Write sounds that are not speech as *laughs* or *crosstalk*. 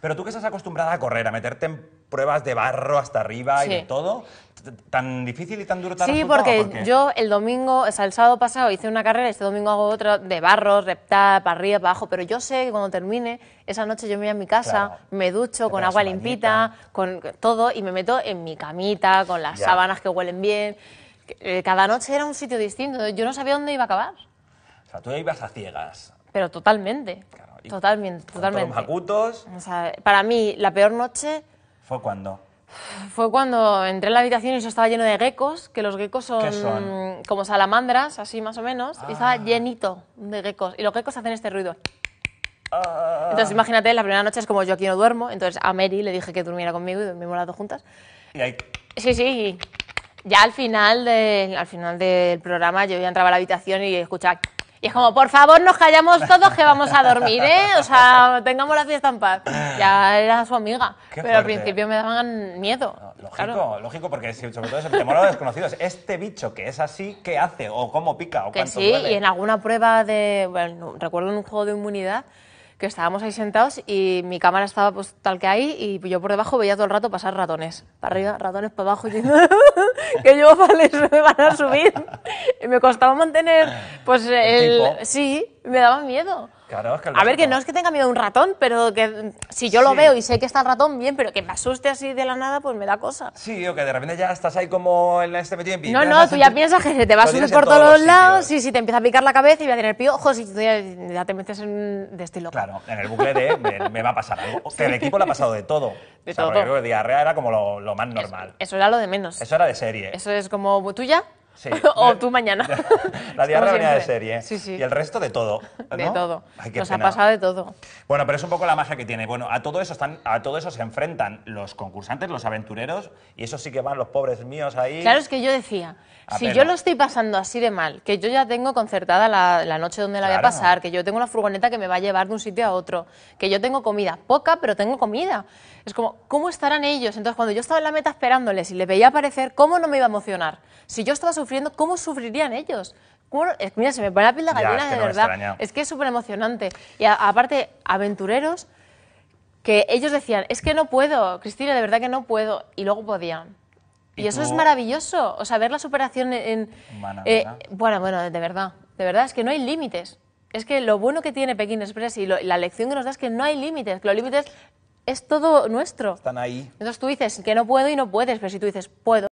Pero tú que estás acostumbrada a correr, a meterte en pruebas de barro hasta arriba y de todo, ¿tan difícil y tan duro? sí, porque yo el domingo, o sea, el sábado pasado hice una carrera, este domingo hago otra de barro, reptar, para arriba, para abajo, pero yo sé que cuando termine, esa noche yo me voy a mi casa, me ducho con agua limpita, con todo, y me meto en mi camita, con las sábanas que huelen bien. Eh, cada noche era un sitio distinto, yo no sabía dónde iba a acabar. O sea, tú ibas a ciegas. Pero totalmente. Totalmente, totalmente. los O sea, para mí, la peor noche. ¿Fue cuando? Fue cuando entré en la habitación y eso estaba lleno de geckos, que los geckos son, como salamandras, así más o menos, y estaba ah. llenito de geckos. Y los geckos hacen este ruido. Ah. Entonces, imagínate, la primera noche es como yo aquí no duermo, entonces a Mary le dije que durmiera conmigo y dormimos las dos juntas. Y ahí... Sí, sí, ya al final, al final del programa yo ya entraba a la habitación y escuchaba... Y es como, por favor, nos callamos todos que vamos a dormir, ¿eh? O sea, tengamos la fiesta en paz. Ya era su amiga. pero al principio me daban miedo. lógico, lógico, porque sobre todo es el temor a los desconocidos. Este bicho que es así, ¿qué hace? ¿O cómo pica? ¿O que sí, y en alguna prueba de. Bueno, recuerdo en un juego de inmunidad que estábamos ahí sentados y mi cámara estaba pues tal que ahí y yo por debajo veía todo el rato pasar ratones. Para arriba, ratones para abajo. Y *laughs* que yo, *laughs* vale, me van a subir me costaba mantener, ah, pues, el... sí, me daba miedo. Claro, es que a ver, que no es que tenga miedo a un ratón, pero que si yo lo veo y sé que está el ratón bien, pero que me asuste así de la nada, pues me da cosa. Sí, o que de repente ya estás ahí como en este metido en No, no, tú ya piensas que te va a subir por todos lados y si te empieza a picar la cabeza y va a tener piojos y ya, te metes en de estilo. Claro, en el bucle de me, va a pasar *laughs* Que el equipo le ha pasado de todo. De todo. Porque diarrea era como lo, más normal. Eso, eso, era lo de menos. Eso era de serie. Eso es como tuya. *laughs* o tú mañana. *laughs* La diarrea venía de serie. Sí, sí. Y el resto de todo. De todo. Nos ha pasado de todo. Bueno, pero es un poco la magia que tiene. Bueno, a todo, eso están, a todo eso se enfrentan los concursantes, los aventureros, y eso sí que van los pobres míos ahí. Claro, es que yo decía, si yo lo estoy pasando así de mal, que yo ya tengo concertada la, noche donde la voy a pasar, que yo tengo una furgoneta que me va a llevar de un sitio a otro, que yo tengo comida, poca, pero tengo comida. Es como, ¿cómo estarán ellos? Entonces, cuando yo estaba en la meta esperándoles y les veía aparecer, ¿cómo no me iba a emocionar? Si yo estaba ¿cómo sufrirían ellos? Mira, se me pone la piel de gallina, de verdad. Es que es súper emocionante. Y aparte, aventureros que ellos decían, es que no puedo, Cristina, de verdad que no puedo, y luego podían. Y, eso es maravilloso, o sea, ver la superación en... Eh, bueno, bueno, de verdad, de verdad, es que no hay límites. Es que lo bueno que tiene Pekín Express y la lección que nos da es que no hay límites, que los límites es todo nuestro. Están ahí. Entonces tú dices que no puedo y no puedes, pero si tú dices puedo...